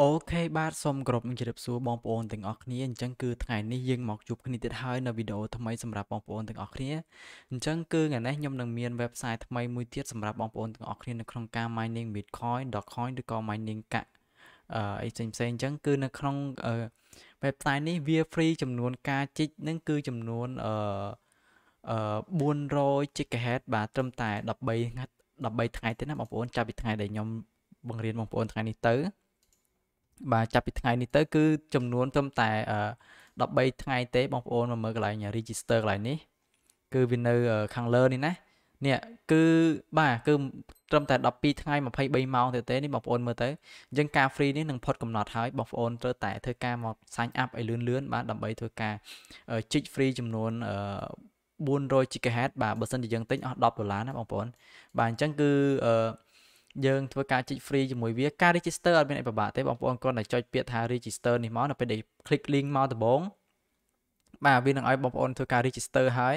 អូខេបាទសូមគោរពនឹងជម្រាបសួរបងប្អូនទាំងអស់គ្នាអញ្ចឹងគឺថ្ងៃនេះយើងមកជួបគ្នាទៀតហើយនៅវីដេអូថ្មីសម្រាប់បងប្អូនទាំងអស់គ្នាអញ្ចឹងគឺថ្ងៃនេះខ្ញុំនឹងមាន website ថ្មីមួយទៀតសម្រាប់បងប្អូនទាំងអស់គ្នានៅក្នុងការ mining Bitcoin, Dogecoin ឬក៏ mining កាក់អឺអីផ្សេងផ្សេងអញ្ចឹងគឺនៅក្នុង website នេះវា free ចំនួនការជីកនឹងគឺចំនួនអឺ400 GHz បាទត្រឹមតែ13 13ថ្ងៃទេណាបងប្អូនចាប់ពីថ្ងៃដែលខ្ញុំបង្រៀនបងប្អូនថ្ងៃនេះទៅបាទចាប់ពីថ្ងៃនេះទៅ គឺចំនួនត្រឹមតែ13ថ្ងៃទេបងប្អូនមកមើលកន្លែង register កន្លែងនេះគឺវានៅខាងលើនេះណានេះគឺបាទគឺត្រឹមតែ12ថ្ងៃ23ម៉ោងទៀតទេនេះបងប្អូនមើលទៅអញ្ចឹងការ free នេះនឹងផុតកំណត់ហើយបងប្អូនត្រូវតែធ្វើការមក sign up ឲ្យលឿនលឿនបាទដើម្បីធ្វើការជីក free ចំនួន400 GHz បាទបើសិនជាយើងទិញអស់10ដុល្លារណាបងប្អូនបាទអញ្ចឹងគឺអឺយើងធ្វើការជីក free ជាមួយវាការ register អត់មានអីពិបាកទេបងប្អូនគ្រាន់តែចុចពាក្យថា register នេះមកនៅពេលដែល click link មកដំបូងបាទវានឹងឲ្យបងប្អូនធ្វើការ register ហើយ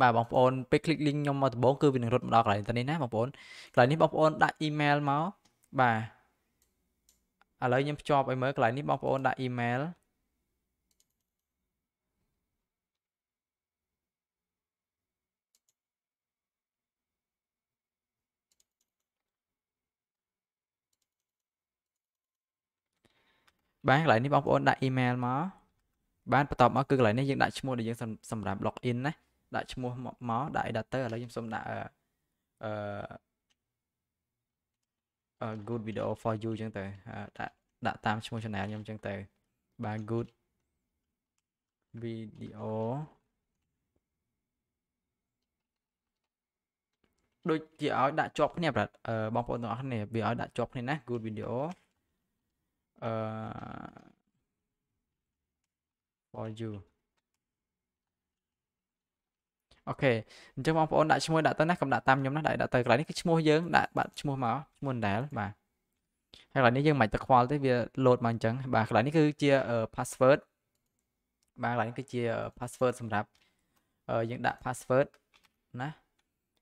បាទបងប្អូនពេល click link ខ្ញុំមកដំបូងគឺវានឹងរត់មកដល់កន្លែងនេះណាបងប្អូនកន្លែងនេះបងប្អូនដាក់ email មកបាទឥឡូវខ្ញុំភ្ជាប់ឲ្យមើលកន្លែងនេះបងប្អូនដាក់ email បាទកន្លែងនេះបងប្អូនដាក់ email មកបានបន្ទាប់មកគឺកន្លែងនេះយើងដាក់ឈ្មោះដែលយើងសម្រាប់ log in ណាដាក់ឈ្មោះមកដាក់ data ឥឡូវខ្ញុំសូមដាក់អឺ good video for you ចឹងទៅដាក់ដាក់តាមឈ្មោះ channel ខ្ញុំចឹងទៅបាទ good video ដូចជាឲ្យដាក់ជាប់គ្នាប្រិតបងប្អូនទាំងអស់គ្នាវាឲ្យដាក់ជាប់គ្នាណា good video អឺ for you អូខេអញ្ចឹងបងប្អូនដាក់ឈ្មោះដាក់ទៅណាកុំដាក់តាមខ្ញុំណាដាក់ដាក់ទៅកន្លែងនេះគឺឈ្មោះយើងដាក់បាត់ឈ្មោះមកឈ្មោះ Dell បាទហើយកន្លែងនេះយើងមិនបាច់ទៅខ្វល់ទេវា load មកអញ្ចឹងបាទកន្លែងនេះគឺជា password បាទកន្លែងនេះគឺជា password សម្រាប់យើងដាក់ password ណា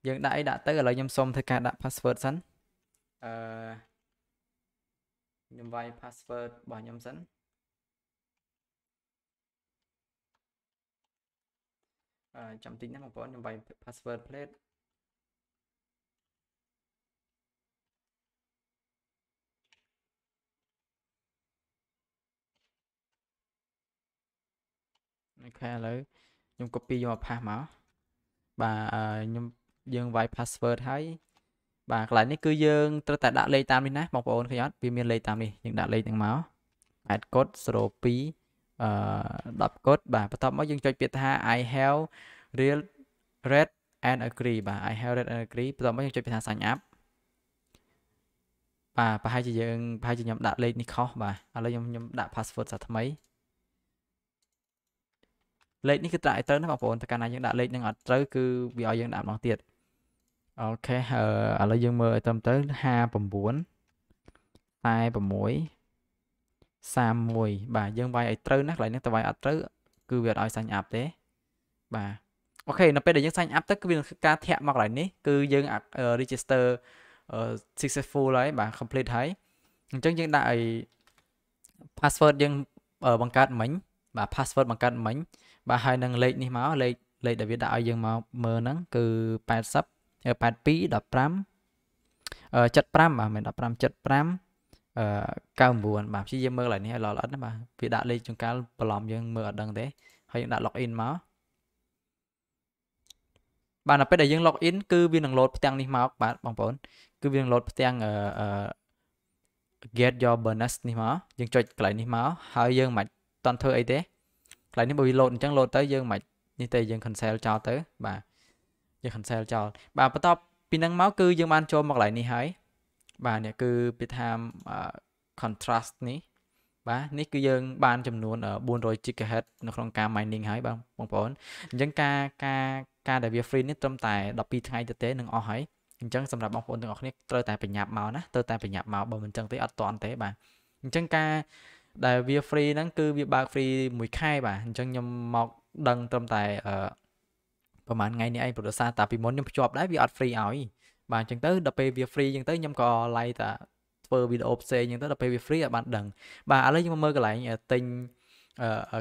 យើងដាក់អីដាក់ទៅឥឡូវខ្ញុំសុំធ្វើការដាក់ password សិនអឺខ្ញុំវាយ password របស់ខ្ញុំសិនអឺចាំតិចណាបងប្អូនខ្ញុំវាយ password plate អូខេឥឡូវខ្ញុំ copy យកផាសមកបាទខ្ញុំយើងវាយ password ហើយបាទកន្លែងនេះគឺយើងត្រូវតែដាក់លេខតាមនេះណាបងប្អូនឃើញអត់វាមានលេខតាមនេះយើងដាក់លេខហ្នឹងមក8កុដ02អឺ10កុដបាទបន្ទាប់មកយើងចុចពាក្យថា I have real read and agree បាទ I have read and agree បន្ទាប់មកយើងចុចពាក្យថា sign up បាទប្រហែលជាយើងប្រហែលជាខ្ញុំដាក់លេខនេះខុសបាទឥឡូវខ្ញុំខ្ញុំដាក់ password សាថ្មីលេខនេះគឺត្រូវឲ្យត្រូវណាបងប្អូនតែកាលណាយើងដាក់លេខនឹងអត់ត្រូវគឺវាឲ្យយើងដាក់ម្ដងទៀតអូខេអឺឥឡូវយើងមើលឲ្យតាមទៅ59 46 31បាទយើងវាយឲ្យត្រូវណាកន្លែងនេះទៅវាយអត់ត្រូវគឺវាអត់ឲ្យសាញ់អាប់ទេបាទអូខេនៅពេលដែលយើងសាញ់អាប់ទៅគឺវាការ ធាក់មកកន្លែងនេះគឺយើង register successful ហើយបាទ complete ហើយអញ្ចឹងយើងដាក់ឲ្យ password យើងបង្កើតមិញបាទ password បង្កើតមិញបាទហើយនឹងលេខនេះមកលេខលេខដែលវាដាក់ឲ្យយើងមកមើលហ្នឹងគឺ80 82 15 75បាទមិន15 75 99បាទព្យាយាមមើលឡើយនេះឲ្យល្អល្អិតណាបាទវាដាក់លេខចង្កាល់បន្លំ យើងមើលអត់ដឹងទេ ហើយយើងដាក់ login មកបាទដល់ពេលដែលយើង login គឺ វានឹង load ផ្ទាំងនេះមក បាទបងប្អូនគឺវានឹង load ផ្ទាំងអឺ get your bonus នេះមកយើងចុចកន្លែងនេះមកហើយយើងមិនតន់ធ្វើអីទេកន្លែងនេះបើវា load អញ្ចឹង load ទៅយើងមិននេះទេយើង cancel ចោលទៅបាទយើង cancel ចោលបាទបន្ទាប់ពីហ្នឹងមកគឺយើងបានចូលមកកន្លែងនេះហើយបាទនេះគឺពាក្យថា contrast នេះបាទនេះគឺយើង បានចំនួន400 GHz នៅក្នុងការ mining ហើយបាទបងប្អូនអញ្ចឹងការការការដែលវា free នេះត្រឹមតែ12ថ្ងៃទៅទេនឹងអស់ហើយអញ្ចឹងសម្រាប់បងប្អូនទាំងអស់គ្នាត្រូវតែប្រញាប់មកណាត្រូវតែប្រញាប់មកបើមិនអញ្ចឹងទេអត់តន់ទេបាទអញ្ចឹងការដែលវា free ហ្នឹងគឺវាបើក free មួយខែបាទអញ្ចឹងខ្ញុំមកដឹងត្រឹមតែប្រហែលថ្ងៃនេះឯងព្រោះសារតាពីមុនខ្ញុំភ្ជាប់ដែរវាអត់ free ឲ្យបាទអញ្ចឹងទៅដល់ពេលវា free អញ្ចឹងទៅខ្ញុំក៏ឡាយតាធ្វើវីដេអូផ្សេងអញ្ចឹងទៅដល់ពេលវា free អាចបានដឹង បាទឥឡូវយើងមើលកន្លែងទិញ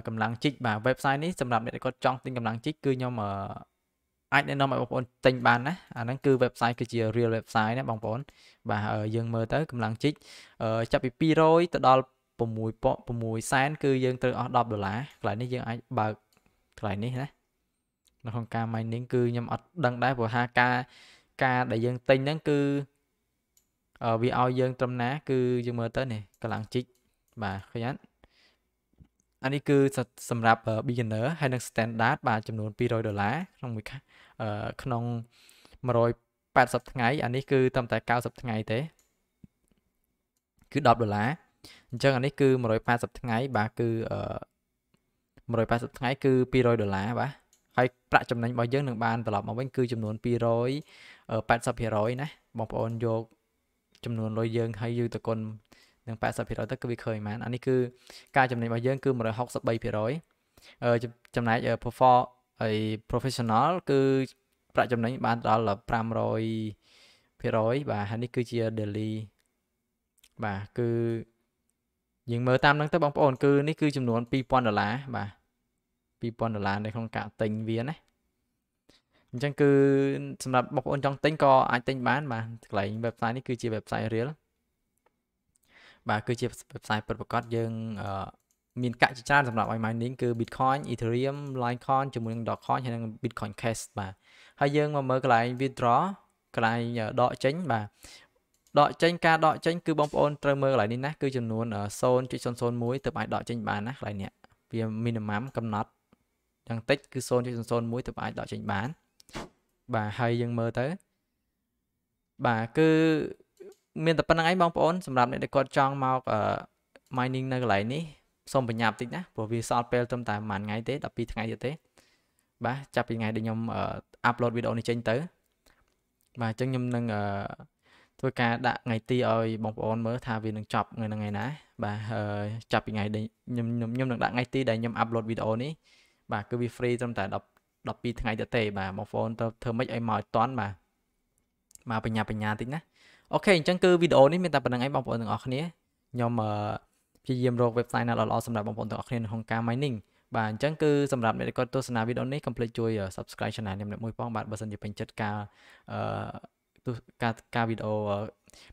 កម្លាំងជីកបាទ website នេះសម្រាប់អ្នកដែលគាត់ចង់ទិញកម្លាំងជីកគឺខ្ញុំអាចណែនាំឲ្យបងប្អូនទិញបានណាអាហ្នឹងគឺ website គឺជា real website ណាបងប្អូនបាទយើងមើលទៅកម្លាំងជីកចាប់ពី200ទៅដល់6 6សែនគឺយើងត្រូវអស់10ដុល្លារកន្លែងនេះយើងអាចបើកកន្លែងនេះណានៅក្នុងការ mining គឺខ្ញុំអត់ដឹងដែរព្រោះថាការការដែលយើងទិញហ្នឹងគឺវាឲ្យយើងត្រឹមណា គឺយើងមើលទៅនេះកម្លាំងជីកបាទឃើញអត់អានេះគឺសម្រាប់ beginner ហើយនិង standard បាទចំនួន200ដុល្លារក្នុងមួយក្នុង180ថ្ងៃអានេះគឺត្រឹមតែ90ថ្ងៃទេគឺ10ដុល្លារអញ្ចឹងអានេះគឺ180ថ្ងៃបាទគឺ180ថ្ងៃ គឺ200ដុល្លារបាទហើយប្រាក់ចំណេញរបស់យើងនឹងបានត្រឡប់មកវិញគឺចំនួន280%ណាបងប្អូនយកចំនួនលុយយើងហើយយើងទៅគុណនឹង80%ទៅគឺវាឃើញមែនអានេះគឺការចំណេញរបស់យើង គឺ163%អឺចំណែក perform ហើយ professional គឺប្រាក់ចំណេញបានដល់500%បាទហើយនេះគឺជា daily បាទគឺយើងមើលតាមនឹងទៅបងប្អូនគឺនេះគឺ ចំនួន2000ដុល្លារបាទ2000ដុល្លារនៅក្នុងការទិញវាណាអញ្ចឹងគឺសម្រាប់បងប្អូនចង់ទិញក៏អាចទិញបានបាទកន្លែង website នេះគឺជា website real បាទគឺជា website ពិតប្រាកដយើងមានកាក់ជាច្រើនសម្រាប់ឲ្យ mining គឺ Bitcoin, Ethereum, Litecoin ជាមួយនឹង Dogecoin ហើយនឹង Bitcoin Cash បាទហើយយើងមកមើលកន្លែង withdraw កន្លែងដកចេញបាទដកចេញការដកចេញគឺបងប្អូនត្រូវមើលកន្លែងនេះណាគឺចំនួន0.001ទៅអាចដកចេញបានណាកន្លែងនេះវា minimum កំណត់យ៉ាងតិចគឺ0.001ទើបអាចដកចេញបានបាទហើយយើងមើលទៅបាទគឺមានតែប៉ុណ្្នឹងឯងបងប្អូនសម្រាប់អ្នកដែលគាត់ចង់មក mining នៅកន្លែងនេះសូមប្រញាប់តិចណាព្រោះវាសល់ពេលត្រឹមតែប្រហែលថ្ងៃទេ12ថ្ងៃទៀតទេបាទចាប់ពីថ្ងៃដែលខ្ញុំ upload វីដេអូនេះចេញទៅបាទអញ្ចឹងខ្ញុំនឹងធ្វើការដាក់ថ្ងៃទីឲ្យបងប្អូនមើលថាវានឹងចប់ថ្ងៃហ្នឹងឯណាបាទចាប់ពីថ្ងៃដែលខ្ញុំខ្ញុំនឹងដាក់ថ្ងៃទីដែលខ្ញុំ upload វីដេអូនេះបាទគឺវា free ត្រឹមតែ10 12ថ្ងៃទៀតទេបាទបងប្អូនទៅធ្វើម៉េចឲ្យមកឲ្យតាន់បាទមកបញ្ញាបញ្ញាតិចណាអូខេអញ្ចឹងគឺវីដេអូនេះមានតែប៉ុណ្្នឹងឯងបងប្អូនទាំងអស់គ្នាខ្ញុំព្យាយាមរក website ណាល្អៗសម្រាប់បងប្អូនទាំងអស់គ្នាក្នុងការ mining បាទអញ្ចឹងគឺសម្រាប់អ្នកដែលគាត់ទស្សនាវីដេអូនេះកុំភ្លេចជួយ subscribe channel ខ្ញុំនេះមួយផងបាទបើសិនជាពេញចិត្តការអឺការការវីដេអូ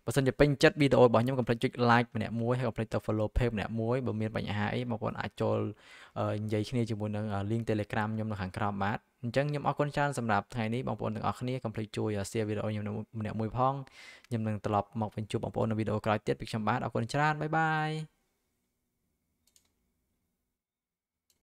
បើសិនជាពេញចិត្តវីដេអូរបស់ខ្ញុំកុំភ្លេចចុច like ម្នាក់មួយហើយកុំភ្លេចទៅ follow page ម្នាក់មួយបើមានបញ្ហាអីបងប្អូនអាចចូលនិយាយគ្នាជាមួយនឹង link Telegram ខ្ញុំនៅខាងក្រោមបាទអញ្ចឹងខ្ញុំអរគុណច្រើនសម្រាប់ថ្ងៃនេះបងប្អូនទាំងអស់គ្នាកុំភ្លេចជួយ share វីដេអូខ្ញុំម្នាក់មួយផងខ្ញុំនឹងត្រឡប់មកវិញជួបបងប្អូននៅវីដេអូក្រោយទៀតពីខ្ញុំបាទអរគុណច្រើនបាយបាយ